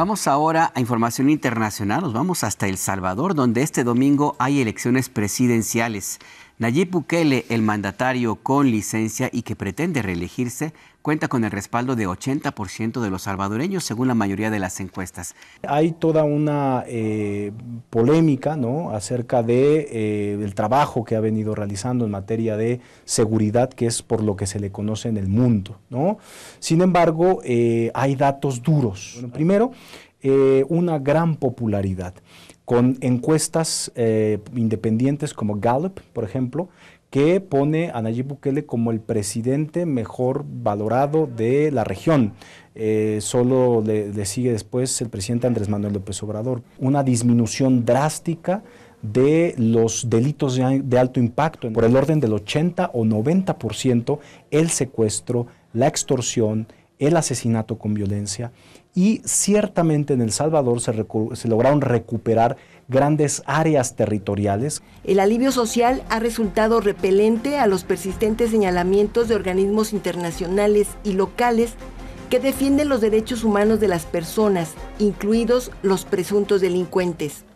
Vamos ahora a información internacional, nos vamos hasta El Salvador, donde este domingo hay elecciones presidenciales. Nayib Bukele, el mandatario con licencia y que pretende reelegirse, cuenta con el respaldo de 80% de los salvadoreños, según la mayoría de las encuestas. Hay toda una eh, polémica ¿no? acerca de, del eh, trabajo que ha venido realizando en materia de seguridad, que es por lo que se le conoce en el mundo. ¿no? Sin embargo, eh, hay datos duros. primero, eh, una gran popularidad con encuestas eh, independientes como Gallup, por ejemplo, que pone a Nayib Bukele como el presidente mejor valorado de la región. Eh, solo le, sigue después el presidente Andrés Manuel López Obrador. Una disminución drástica de los delitos de, de alto impacto, por el orden del 80 o 90%, el secuestro, la extorsión, el asesinato con violencia y ciertamente en El Salvador se, lograron recuperar grandes áreas territoriales. El alivio social ha resultado repelente a los persistentes señalamientos de organismos internacionales y locales que defienden los derechos humanos de las personas, incluidos los presuntos delincuentes.